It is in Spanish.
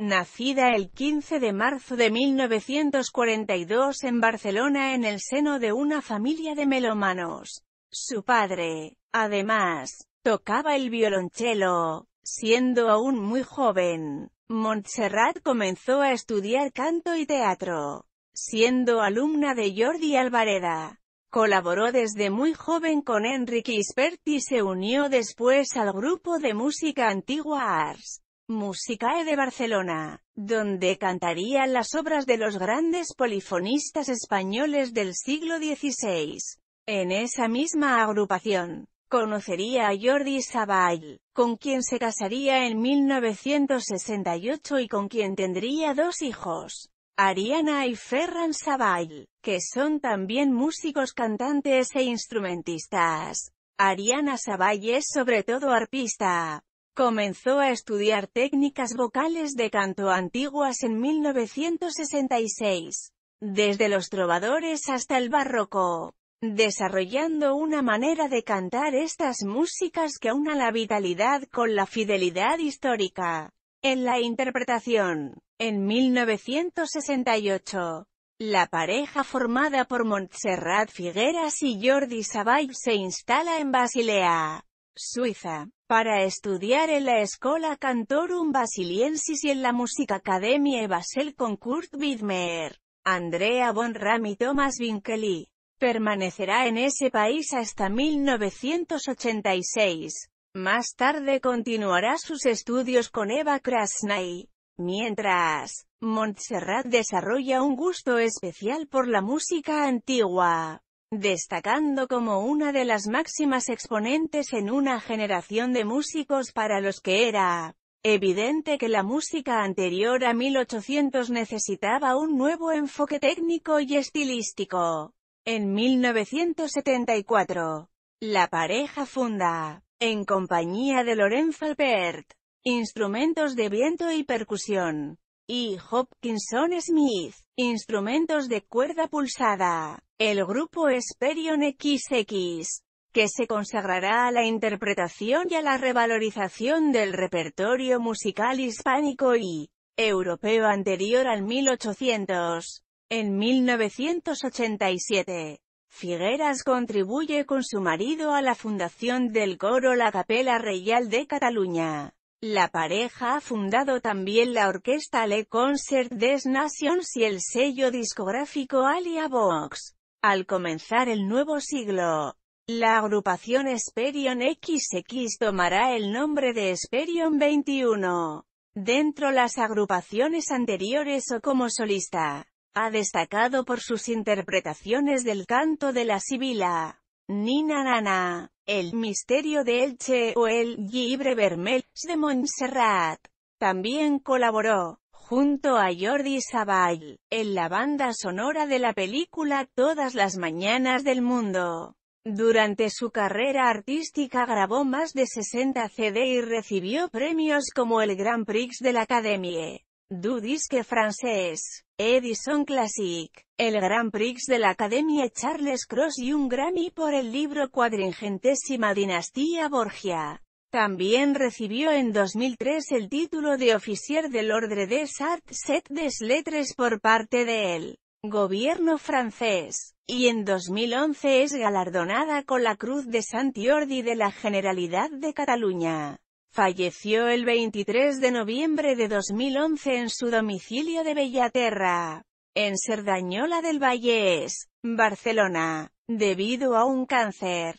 Nacida el 15 de marzo de 1942 en Barcelona en el seno de una familia de melomanos. Su padre, además, tocaba el violonchelo, siendo aún muy joven. Montserrat comenzó a estudiar canto y teatro, siendo alumna de Jordi Alvareda. Colaboró desde muy joven con Enrique Ispert y se unió después al grupo de música antigua Ars. Musicae de Barcelona, donde cantaría las obras de los grandes polifonistas españoles del siglo XVI. En esa misma agrupación, conocería a Jordi Savall, con quien se casaría en 1968 y con quien tendría dos hijos, Ariana y Ferran Savall, que son también músicos cantantes e instrumentistas. Ariana Savall es sobre todo arpista, Comenzó a estudiar técnicas vocales de canto antiguas en 1966, desde los trovadores hasta el barroco, desarrollando una manera de cantar estas músicas que una la vitalidad con la fidelidad histórica. En la interpretación, en 1968, la pareja formada por Montserrat Figueras y Jordi Savall se instala en Basilea Suiza, para estudiar en la Escola Cantorum Basiliensis y en la Academia Basel con Kurt Widmer, Andrea von y Thomas Winkeli. Permanecerá en ese país hasta 1986. Más tarde continuará sus estudios con Eva Krasnay. Mientras, Montserrat desarrolla un gusto especial por la música antigua destacando como una de las máximas exponentes en una generación de músicos para los que era evidente que la música anterior a 1800 necesitaba un nuevo enfoque técnico y estilístico. En 1974, la pareja funda, en compañía de Lorenz Alpert, instrumentos de viento y percusión, y Hopkinson Smith. Instrumentos de cuerda pulsada. El grupo Esperion XX que se consagrará a la interpretación y a la revalorización del repertorio musical hispánico y europeo anterior al 1800. En 1987, Figueras contribuye con su marido a la fundación del coro La Capela Real de Cataluña. La pareja ha fundado también la orquesta Le Concert des Nations y el sello discográfico Alia Vox. Al comenzar el nuevo siglo, la agrupación Esperion XX tomará el nombre de Esperion 21. Dentro las agrupaciones anteriores o como solista, ha destacado por sus interpretaciones del canto de la sibila. Nina Nana, El misterio de Elche o El Gibre Vermel» de Montserrat. También colaboró, junto a Jordi Savall, en la banda sonora de la película Todas las Mañanas del Mundo. Durante su carrera artística grabó más de 60 CD y recibió premios como el Grand Prix de la Academia du disque francés, Edison Classic, el Grand Prix de la Academia Charles Cross y un Grammy por el libro Cuadringentésima Dinastía Borgia. También recibió en 2003 el título de Oficier del Ordre des Arts et des Lettres por parte del gobierno francés, y en 2011 es galardonada con la Cruz de Sant de la Generalidad de Cataluña. Falleció el 23 de noviembre de 2011 en su domicilio de Bellaterra, en Serdañola del Vallés, Barcelona, debido a un cáncer.